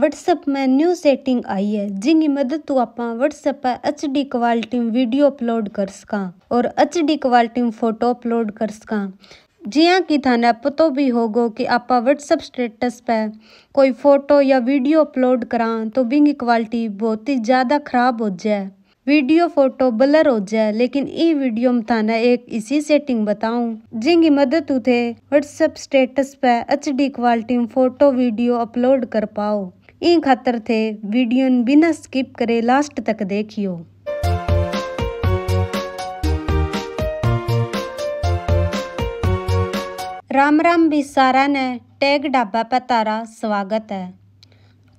WhatsApp में new setting I है जिनकी मदद तो आप वट्सअप पर एच डी क्वालिटी में वीडियो अपलोड कर सका और एच डी क्वालिटी में फोटो अपलोड कर सका जिया कि थाना पतो भी होगो कि आप वट्सअप स्टेटस पर कोई फ़ोटो या वीडियो अपलोड करा तो बिंग क्वालिटी बहुत ही ज़्यादा खराब हो जाए वीडियो फोटो ब्लर हो जाए लेकिन ई वीडियो में थाना एक इसी सेटिंग बताऊं जिनकी मदद उठे व्हाट्सएप स्टेटस पे एच डी क्वालिटी में फ़ोटो वीडियो अपलोड कर पाओ इन खातर थे वीडियो बिना स्किप करे लास्ट तक देखियो राम राम भी सारा ने टैग ढाबा पर तारा स्वागत है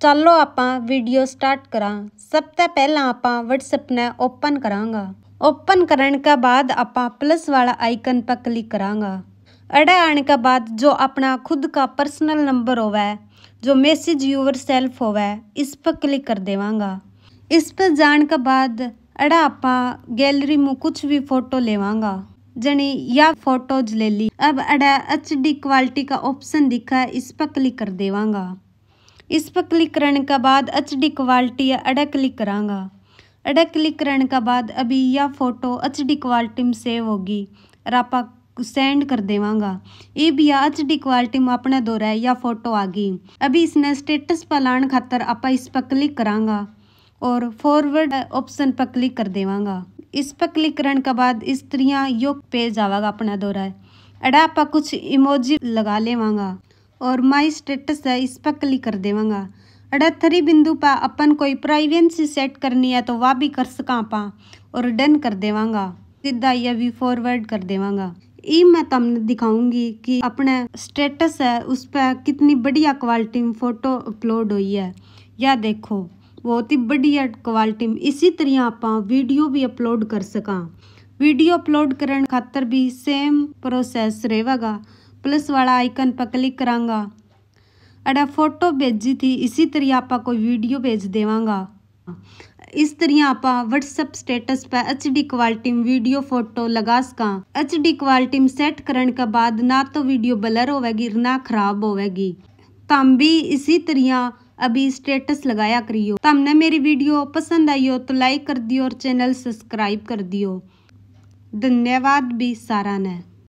ਚਲੋ ਆਪਾਂ ਵੀਡੀਓ ਸਟਾਰਟ ਕਰਾਂ ਸਭ ਤੋਂ ਪਹਿਲਾਂ ਆਪਾਂ WhatsApp ਨੇ ਓਪਨ ਕਰਾਂਗਾ ਓਪਨ ਕਰਨ ਕੇ ਬਾਅਦ ਆਪਾਂ ਪਲਸ ਵਾਲਾ ਆਈਕਨ ਪਰ ਕਲਿੱਕ ਕਰਾਂਗਾ ਅੜਾ ਆਣ ਕੇ ਬਾਅਦ ਜੋ ਆਪਣਾ ਖੁਦ ਦਾ ਪਰਸਨਲ ਨੰਬਰ ਹੋਵੇ जो मैसेज यूवर सेल्फ होवे इस पर क्लिक कर देवांगा इस पर जान के बाद अड़ा आपा गैलरी में कुछ भी फोटो लेवांगा जने या फोटोज ले ली अब अड़ा एच डी क्वालिटी का ऑप्शन दिखा है इस पर क्लिक कर देवांगा इस पर क्लिक करने के बाद एच डी क्वालिटी अड़ा क्लिक करांगा अड़ा क्लिक करने के बाद अभी यह फ़ोटो एच डी क्वालिटी में सेव होगी और सेंड कर देवगा ये भी आज डी क्वालिटी में अपने दो रहा है या फोटो आ गई अभी इसने स्टेटस पर लाने खातर आप इस पर क्लिक करांगा और फॉरवर्ड ऑप्शन पर क्लिक कर देवगा इस पर क्लिक करने के बाद इस तरह यो पेज आवागा अपना दो रहा है अड़ा आप कुछ इमोजी लगा लेवांगा और माई स्टेटस है इस पर क्लिक कर देवगा देवांगा अड़थरी बिंदु पर अपन कोई प्राइवेंसी सेट करनी है तो वह भी कर सका पा और डन कर देवगा सीधा यह भी फॉरवर्ड कर देवगा ई मैं तुम दिखाऊंगी कि अपने स्टेटस है उस पर कितनी बढ़िया क्वालिटी में फ़ोटो अपलोड हुई है या देखो बहुत ही बढ़िया क्वालिटी में इसी तरह आप वीडियो भी अपलोड कर सका वीडियो अपलोड करने खातर भी सेम प्रोसेस रहेगा प्लस वाला आइकन पर क्लिक करांगा अड़ा फोटो भेजी थी इसी तरह आप कोई वीडियो भेज देवगा इस तरह आप व्हाट्सअप स्टेटस पर H D quality video photo लगा सका एच डी क्वालिटी सैट करने के बाद ना तो वीडियो बलर होगी ना खराब होगी तम तो भी इसी तरह अभी स्टेटस लगाया करियो तमने तो मेरी वीडियो पसंद आई हो तो लाइक कर दियो और चैनल सब्सक्राइब कर दियो धन्यवाद भी सारा ने